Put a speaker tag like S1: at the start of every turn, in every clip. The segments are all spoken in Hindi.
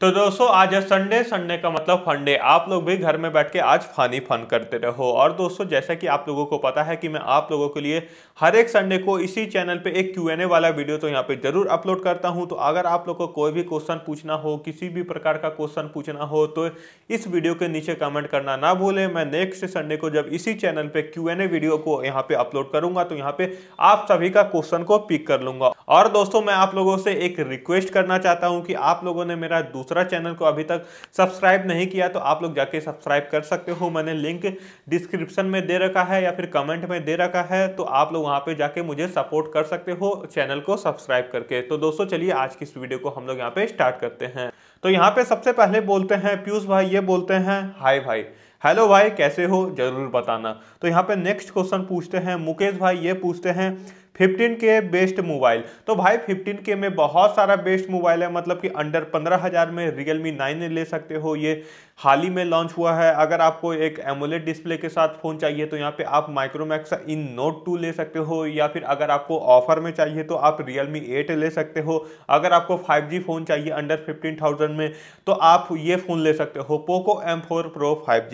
S1: तो दोस्तों आज है संडे संडे का मतलब फंडे आप लोग भी घर में बैठ के आज फानी फन करते रहो और दोस्तों जैसा कि आप लोगों को पता है कि मैं आप लोगों के लिए हर एक संडे को इसी चैनल पे एक क्यू एन ए वाला वीडियो तो यहाँ पे जरूर अपलोड करता हूँ तो अगर आप लोग को कोई भी क्वेश्चन पूछना हो किसी भी प्रकार का क्वेश्चन पूछना हो तो इस वीडियो के नीचे कमेंट करना ना भूलें मैं नेक्स्ट संडे को जब इसी चैनल पे क्यू एन ए वीडियो को यहाँ पे अपलोड करूंगा तो यहाँ पे आप सभी का क्वेश्चन को पिक कर लूंगा और दोस्तों मैं आप लोगों से एक रिक्वेस्ट करना चाहता हूँ कि आप लोगों ने मेरा दूसरा दूसरा चैनल को अभी तक सब्सक्राइब नहीं किया तो आप लोग जाके सब्सक्राइब कर सकते हो मैंने लिंक डिस्क्रिप्शन में दे रखा है या फिर कमेंट में दे रखा है तो आप लोग वहाँ पर जाके मुझे सपोर्ट कर सकते हो चैनल को सब्सक्राइब करके तो दोस्तों चलिए आज की इस वीडियो को हम लोग यहाँ पर स्टार्ट करते हैं तो यहाँ पर सबसे पहले बोलते हैं पीयूष भाई ये बोलते हैं हाई भाई हेलो भाई कैसे हो जरूर बताना तो यहाँ पे नेक्स्ट क्वेश्चन पूछते हैं मुकेश भाई ये पूछते हैं फिफ्टीन के बेस्ट मोबाइल तो भाई फिफ्टीन के में बहुत सारा बेस्ट मोबाइल है मतलब कि अंडर पंद्रह हज़ार में रियल मी नाइन ले सकते हो ये हाल ही में लॉन्च हुआ है अगर आपको एक एमोलेट डिस्प्ले के साथ फ़ोन चाहिए तो यहाँ पे आप माइक्रोमैक्स इन नोट टू ले सकते हो या फिर अगर आपको ऑफर में चाहिए तो आप रियल मी एट ले सकते हो अगर आपको 5G फ़ोन चाहिए अंडर 15,000 में तो आप ये फ़ोन ले सकते हो Poco M four Pro five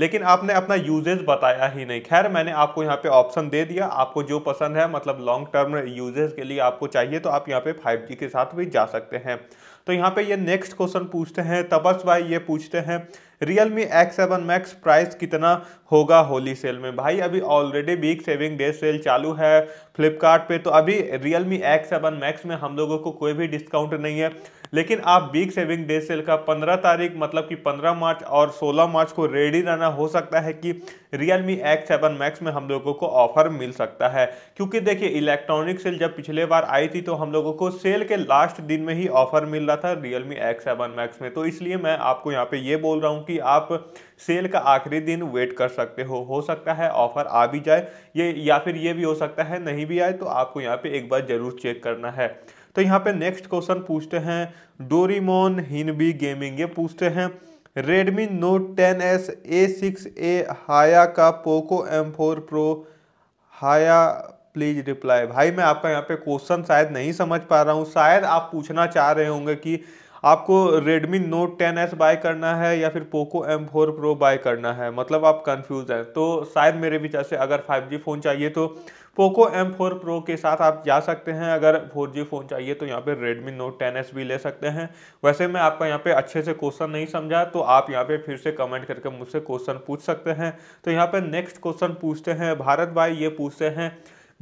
S1: लेकिन आपने अपना यूजेज बताया ही नहीं खैर मैंने आपको यहाँ पर ऑप्शन दे दिया आपको जो पसंद है मतलब लॉन्ग टर्म यूजेस के लिए आपको चाहिए तो आप यहाँ पे 5G के साथ भी जा सकते हैं तो यहाँ पे ये नेक्स्ट क्वेश्चन पूछते हैं तबस भाई ये पूछते हैं Realme X seven Max price कितना होगा होली सेल में भाई अभी already big saving day sale चालू है फ्लिपकार्ट पे तो अभी Realme X seven Max में हम लोगों को कोई भी डिस्काउंट नहीं है लेकिन आप बिग सेविंग डे सेल का 15 तारीख मतलब कि 15 मार्च और 16 मार्च को रेडी रहना हो सकता है कि Realme X seven Max में हम लोगों को ऑफर मिल सकता है क्योंकि देखिए इलेक्ट्रॉनिक सेल जब पिछले बार आई थी तो हम लोगों को सेल के लास्ट दिन में ही ऑफर मिल रहा था Realme X seven Max में तो इसलिए मैं आपको यहाँ पे ये बोल रहा हूँ कि आप सेल का आखिरी दिन वेट कर सकते हो हो सकता है ऑफर आ भी जाए ये या फिर ये भी हो सकता है नहीं भी आए तो आपको यहाँ पे एक बार ज़रूर चेक करना है तो यहाँ पे नेक्स्ट क्वेश्चन पूछते हैं डोरीमोन हिनबी गेमिंग ये पूछते हैं रेडमी नोट टेन एस ए सिक्स ए हाया का पोको एम फोर प्रो हाया प्लीज रिप्लाई भाई मैं आपका यहाँ पे क्वेश्चन शायद नहीं समझ पा रहा हूँ शायद आप पूछना चाह रहे होंगे कि आपको Redmi Note 10s बाय करना है या फिर Poco M4 Pro बाय करना है मतलब आप कंफ्यूज हैं तो शायद मेरे विचार से अगर 5G फ़ोन चाहिए तो Poco M4 Pro के साथ आप जा सकते हैं अगर 4G फ़ोन चाहिए तो यहाँ पे Redmi Note 10s भी ले सकते हैं वैसे मैं आपका यहाँ पे अच्छे से क्वेश्चन नहीं समझा तो आप यहाँ पे फिर से कमेंट करके मुझसे क्वेश्चन पूछ सकते हैं तो यहाँ पर नेक्स्ट क्वेश्चन पूछते हैं भारत भाई ये पूछते हैं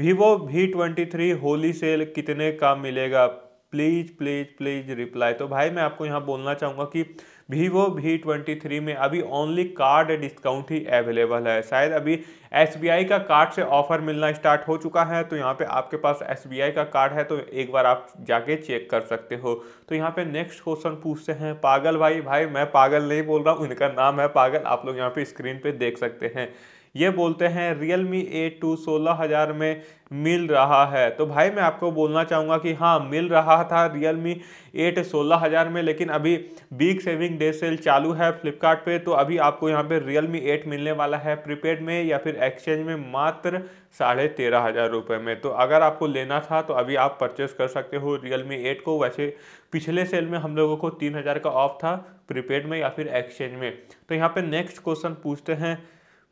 S1: Vivo V twenty three Holi sale कितने का मिलेगा प्लीज़ प्लीज़ प्लीज़ रिप्लाई तो भाई मैं आपको यहाँ बोलना चाहूँगा कि वीवो वी ट्वेंटी थ्री में अभी ओनली कार्ड डिस्काउंट ही अवेलेबल है शायद अभी एस बी आई का कार्ड से ऑफर मिलना स्टार्ट हो चुका है तो यहाँ पे आपके पास एस बी आई का कार्ड है तो एक बार आप जाके चेक कर सकते हो तो यहाँ पे नेक्स्ट क्वेश्चन पूछते हैं पागल भाई भाई मैं पागल नहीं बोल रहा हूँ इनका नाम है पागल आप लोग यहाँ पे स्क्रीन पर देख सकते हैं ये बोलते हैं रियल मी एट टू सोलह हज़ार में मिल रहा है तो भाई मैं आपको बोलना चाहूँगा कि हाँ मिल रहा था रियल मी एट सोलह हज़ार में लेकिन अभी बिग सेविंग डे सेल चालू है फ्लिपकार्ट पे तो अभी आपको यहाँ पे रियल मी एट मिलने वाला है प्रीपेड में या फिर एक्सचेंज में मात्र साढ़े तेरह हज़ार रुपये में तो अगर आपको लेना था तो अभी आप परचेस कर सकते हो रियल मी एट को वैसे पिछले सेल में हम लोगों को तीन हज़ार का ऑफ था प्रीपेड में या फिर एक्सचेंज में तो यहाँ पे नेक्स्ट क्वेश्चन पूछते हैं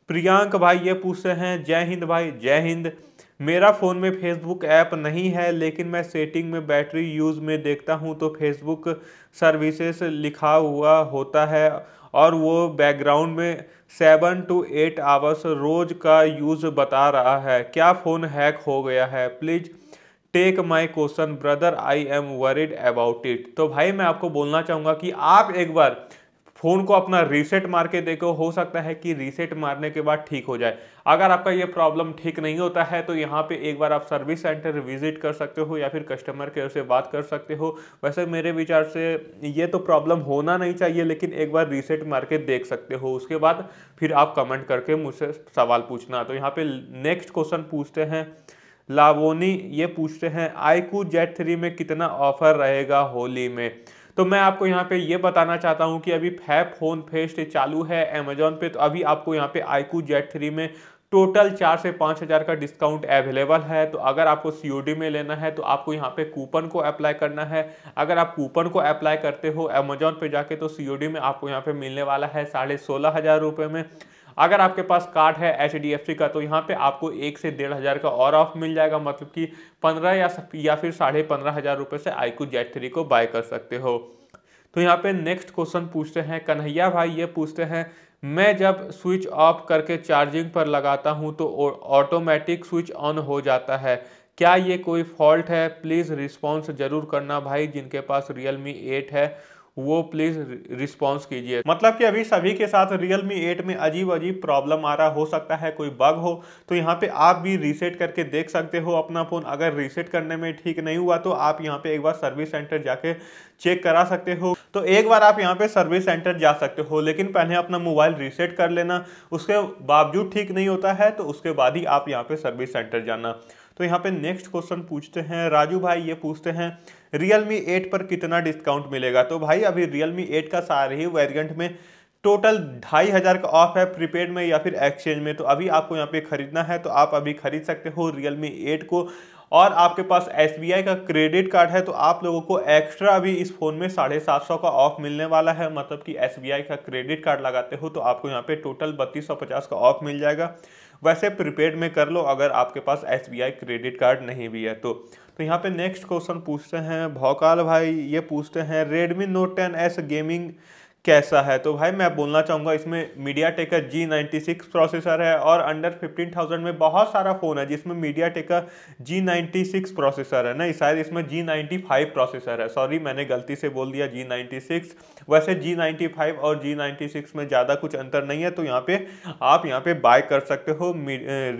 S1: प्रियांक भाई ये पूछते हैं जय हिंद भाई जय हिंद मेरा फ़ोन में फेसबुक ऐप नहीं है लेकिन मैं सेटिंग में बैटरी यूज़ में देखता हूँ तो फेसबुक सर्विसेज लिखा हुआ होता है और वो बैकग्राउंड में सेवन टू एट आवर्स रोज़ का यूज़ बता रहा है क्या फ़ोन हैक हो गया है please take my question brother I am worried about it तो भाई मैं आपको बोलना चाहूँगा कि आप एक बार फ़ोन को अपना रीसेट मार के देखो हो सकता है कि रीसेट मारने के बाद ठीक हो जाए अगर आपका ये प्रॉब्लम ठीक नहीं होता है तो यहाँ पे एक बार आप सर्विस सेंटर विजिट कर सकते हो या फिर कस्टमर केयर से बात कर सकते हो वैसे मेरे विचार से ये तो प्रॉब्लम होना नहीं चाहिए लेकिन एक बार रीसेट मार के देख सकते हो उसके बाद फिर आप कमेंट करके मुझसे सवाल पूछना तो यहाँ पर नेक्स्ट क्वेश्चन पूछते हैं लावोनी ये पूछते हैं आईकू जेट थ्री में कितना ऑफर रहेगा होली में तो मैं आपको यहाँ पे ये बताना चाहता हूँ कि अभी फैप फोन फेस्ट चालू है अमेजोन पे तो अभी आपको यहाँ पे आईकू जेड थ्री में टोटल चार से पाँच हज़ार का डिस्काउंट अवेलेबल है तो अगर आपको सी में लेना है तो आपको यहाँ पे कूपन को अप्लाई करना है अगर आप कूपन को अप्लाई करते हो अमेजोन पे जाके तो सी में आपको यहाँ पे मिलने वाला है साढ़े सोलह हज़ार रुपये में अगर आपके पास कार्ड है एच का तो यहाँ पे आपको एक से डेढ़ हज़ार का और ऑफ मिल जाएगा मतलब कि पंद्रह या या फिर साढ़े पंद्रह हज़ार रुपये से आईकू जेट थ्री को बाय कर सकते हो तो यहाँ पे नेक्स्ट क्वेश्चन पूछते हैं कन्हैया भाई ये पूछते हैं मैं जब स्विच ऑफ करके चार्जिंग पर लगाता हूँ तो ऑटोमेटिक स्विच ऑन हो जाता है क्या ये कोई फॉल्ट है प्लीज़ रिस्पॉन्स जरूर करना भाई जिनके पास रियल मी एट है वो प्लीज़ रिस्पॉन्स कीजिए मतलब कि अभी सभी के साथ रियल मी एट में अजीब अजीब प्रॉब्लम आ रहा हो सकता है कोई बग हो तो यहाँ पे आप भी रीसेट करके देख सकते हो अपना फ़ोन अगर रीसेट करने में ठीक नहीं हुआ तो आप यहाँ पे एक बार सर्विस सेंटर जाके चेक करा सकते हो तो एक बार आप यहाँ पे सर्विस सेंटर जा सकते हो लेकिन पहले अपना मोबाइल रीसेट कर लेना उसके बावजूद ठीक नहीं होता है तो उसके बाद ही आप यहाँ पे सर्विस सेंटर जाना तो यहाँ पे नेक्स्ट क्वेश्चन पूछते हैं राजू भाई ये पूछते हैं रियलमी एट पर कितना डिस्काउंट मिलेगा तो भाई अभी रियलमी एट का सारे ही वेरियंट में टोटल ढाई हज़ार का ऑफ है प्रीपेड में या फिर एक्सचेंज में तो अभी आपको यहाँ पे खरीदना है तो आप अभी खरीद सकते हो रियलमी एट को और आपके पास एस का क्रेडिट कार्ड है तो आप लोगों को एक्स्ट्रा अभी इस फ़ोन में साढ़े सात सौ का ऑफ मिलने वाला है मतलब कि एस का क्रेडिट कार्ड लगाते हो तो आपको यहाँ पे टोटल बत्तीस सौ पचास का ऑफ मिल जाएगा वैसे प्रीपेड में कर लो अगर आपके पास एस क्रेडिट कार्ड नहीं भी है तो तो यहाँ पे नेक्स्ट क्वेश्चन पूछते हैं भौकाल भाई ये पूछते हैं Redmi Note ten S gaming कैसा है तो भाई मैं बोलना चाहूँगा इसमें MediaTek G ninety six processor है और अंडर फिफ्टीन थाउजेंड में बहुत सारा फ़ोन है जिसमें MediaTek G ninety six processor है ना शायद इसमें जी नाइन्टी फाइव प्रोसेसर है सॉरी मैंने गलती से बोल दिया जी नाइन्टी सिक्स वैसे जी नाइन्टी फाइव और जी नाइन्टी सिक्स में ज़्यादा कुछ अंतर नहीं है तो यहाँ पर आप यहाँ पर बाय कर सकते हो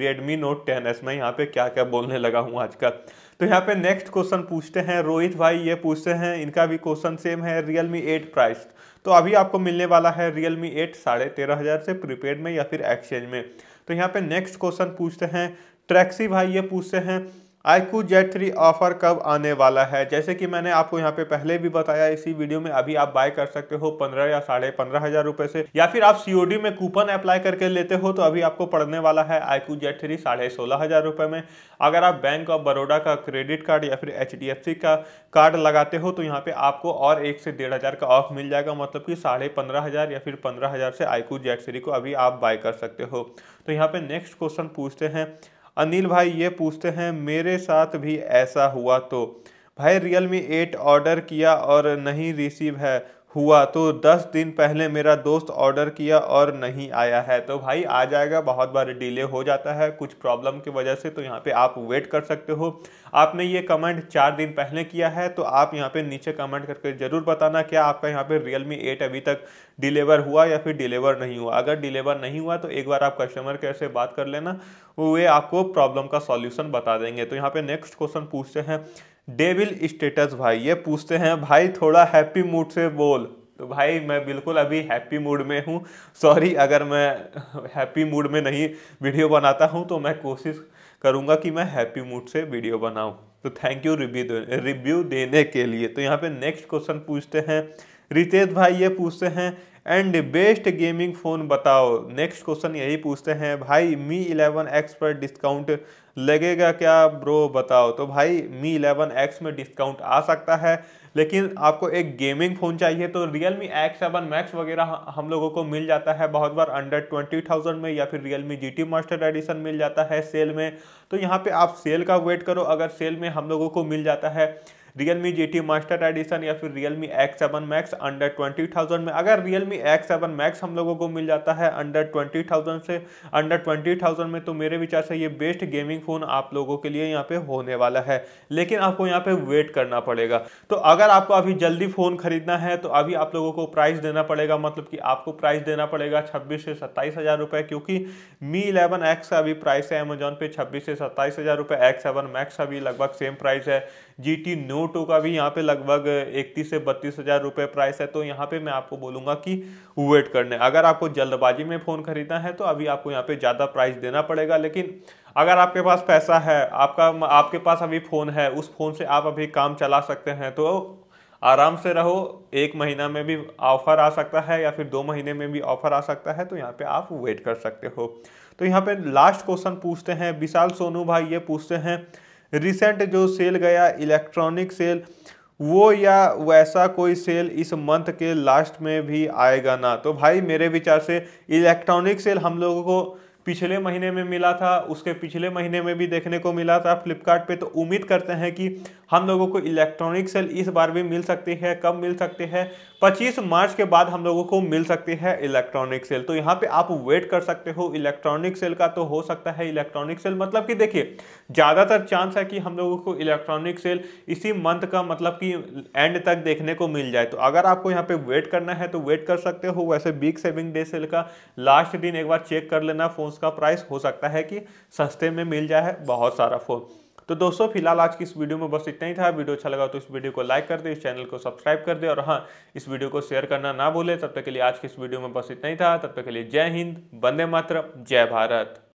S1: रेडमी नोट टेन एस मैं यहाँ पर क्या क्या बोलने लगा हूँ आजकल तो यहाँ पे नेक्स्ट क्वेश्चन पूछते हैं रोहित भाई ये पूछते हैं इनका भी क्वेश्चन सेम है रियल मी एट प्राइस तो अभी आपको मिलने वाला है रियल मी एट साढ़े तेरह हज़ार से प्रीपेड में या फिर एक्सचेंज में तो यहाँ पे नेक्स्ट क्वेश्चन पूछते हैं ट्रैक्सी भाई ये पूछते हैं आईकू जेट थ्री ऑफर कब आने वाला है जैसे कि मैंने आपको यहाँ पे पहले भी बताया इसी वीडियो में अभी आप बाय कर सकते हो पंद्रह या साढ़े पंद्रह हजार रुपए से या फिर आप सीओडी में कूपन अप्लाई करके लेते हो तो अभी आपको पढ़ने वाला है आईकू जेट थ्री साढ़े सोलह हजार रुपए में अगर आप बैंक ऑफ बड़ौदा का क्रेडिट कार्ड या फिर एच का कार्ड लगाते हो तो यहाँ पे आपको और एक से डेढ़ हजार का ऑफ मिल जाएगा मतलब कि साढ़े पंद्रह हजार या फिर पंद्रह हजार से आईकू जेट थ्री को अभी आप बाय कर सकते हो तो यहाँ पे नेक्स्ट क्वेश्चन पूछते हैं अनिल भाई ये पूछते हैं मेरे साथ भी ऐसा हुआ तो भाई रियल मी एट ऑर्डर किया और नहीं रिसीव है हुआ तो दस दिन पहले मेरा दोस्त ऑर्डर किया और नहीं आया है तो भाई आ जाएगा बहुत बार डिले हो जाता है कुछ प्रॉब्लम की वजह से तो यहाँ पे आप वेट कर सकते हो आपने ये कमेंट चार दिन पहले किया है तो आप यहाँ पे नीचे कमेंट करके ज़रूर बताना क्या आपका यहाँ पे रियल मी एट अभी तक डिलीवर हुआ या फिर डिलीवर नहीं हुआ अगर डिलीवर नहीं हुआ तो एक बार आप कस्टमर केयर से बात कर लेना वे आपको प्रॉब्लम का सॉल्यूशन बता देंगे तो यहाँ पे नेक्स्ट क्वेश्चन पूछते हैं डेविल स्टेटस भाई ये पूछते हैं भाई थोड़ा हैप्पी मूड से बोल तो भाई मैं बिल्कुल अभी हैप्पी मूड में हूँ सॉरी अगर मैं हैप्पी मूड में नहीं वीडियो बनाता हूँ तो मैं कोशिश करूँगा कि मैं हैप्पी मूड से वीडियो बनाऊँ तो थैंक यू रिव्यू रिव्यू देने के लिए तो यहाँ पे नेक्स्ट क्वेश्चन पूछते हैं रितेश भाई ये पूछते हैं एंड बेस्ट गेमिंग फ़ोन बताओ नेक्स्ट क्वेश्चन यही पूछते हैं भाई मी इलेवन एक्स पर डिस्काउंट लगेगा क्या ब्रो बताओ तो भाई मी इलेवन एक्स में डिस्काउंट आ सकता है लेकिन आपको एक गेमिंग फ़ोन चाहिए तो Realme X seven Max वगैरह हम लोगों को मिल जाता है बहुत बार अंडर ट्वेंटी थाउजेंड में या फिर Realme G T master edition मिल जाता है सेल में तो यहाँ पे आप सेल का वेट करो अगर सेल में हम लोगों को मिल जाता है Realme G T master edition या फिर Realme X seven Max under twenty thousand में अगर रियलमी एक्स सेवन मैक्स हम लोगों को मिल जाता है अंडर ट्वेंटी थाउजेंड से अंडर ट्वेंटी थाउजेंड में तो मेरे विचार से ये बेस्ट गेमिंग फ़ोन आप लोगों के लिए यहाँ पे होने वाला है लेकिन आपको यहाँ पे वेट करना पड़ेगा तो अगर आपको अभी जल्दी फ़ोन खरीदना है तो अभी आप लोगों को प्राइस देना पड़ेगा मतलब कि आपको प्राइस देना पड़ेगा छब्बीस से सत्ताईस हज़ार रुपए क्योंकि मी इलेवन एक्स का अभी प्राइस है अमेजोन पे छब्बीस से सत्ताईस हज़ार रुपए एक्स सेवन मैक्स का भी लगभग सेम प्राइस है जी नो नोटो का भी यहाँ पे लगभग इकतीस से बत्तीस हज़ार रुपये प्राइस है तो यहाँ पे मैं आपको बोलूँगा कि वेट करने अगर आपको जल्दबाजी में फ़ोन खरीदना है तो अभी आपको यहाँ पे ज़्यादा प्राइस देना पड़ेगा लेकिन अगर आपके पास पैसा है आपका आपके पास अभी फ़ोन है उस फ़ोन से आप अभी काम चला सकते हैं तो आराम से रहो एक महीना में भी ऑफर आ सकता है या फिर दो महीने में भी ऑफर आ सकता है तो यहाँ पे आप वेट कर सकते हो तो यहाँ पे लास्ट क्वेश्चन पूछते हैं विशाल सोनू भाई ये पूछते हैं रिसेंट जो सेल गया इलेक्ट्रॉनिक सेल वो या वैसा कोई सेल इस मंथ के लास्ट में भी आएगा ना तो भाई मेरे विचार से इलेक्ट्रॉनिक सेल हम लोगों को पिछले महीने में मिला था उसके पिछले महीने में भी देखने को मिला था फ्लिपकार्ट पे तो उम्मीद करते हैं कि हम लोगों को इलेक्ट्रॉनिक सेल इस बार भी मिल सकती है कब मिल सकती है 25 मार्च के बाद हम लोगों को मिल सकती है इलेक्ट्रॉनिक सेल तो यहाँ पे आप वेट कर सकते हो इलेक्ट्रॉनिक सेल का तो हो सकता है इलेक्ट्रॉनिक सेल मतलब कि देखिए ज़्यादातर चांस है कि हम लोगों को इलेक्ट्रॉनिक सेल इसी मंथ का मतलब कि एंड तक देखने को मिल जाए तो अगर आपको यहाँ पे वेट करना है तो वेट कर सकते हो वैसे बिग सेविंग डे सेल का लास्ट दिन एक बार चेक कर लेना फोन उसका प्राइस हो सकता है कि सस्ते में मिल जाए बहुत सारा फ़ोन तो दोस्तों फिलहाल आज की इस वीडियो में बस इतना ही था वीडियो अच्छा लगा तो इस वीडियो को लाइक कर दे इस चैनल को सब्सक्राइब कर दे और हाँ इस वीडियो को शेयर करना ना भूले तब तक के लिए आज की इस वीडियो में बस इतना ही था तब तक के लिए जय हिंद बंदे मातरम जय भारत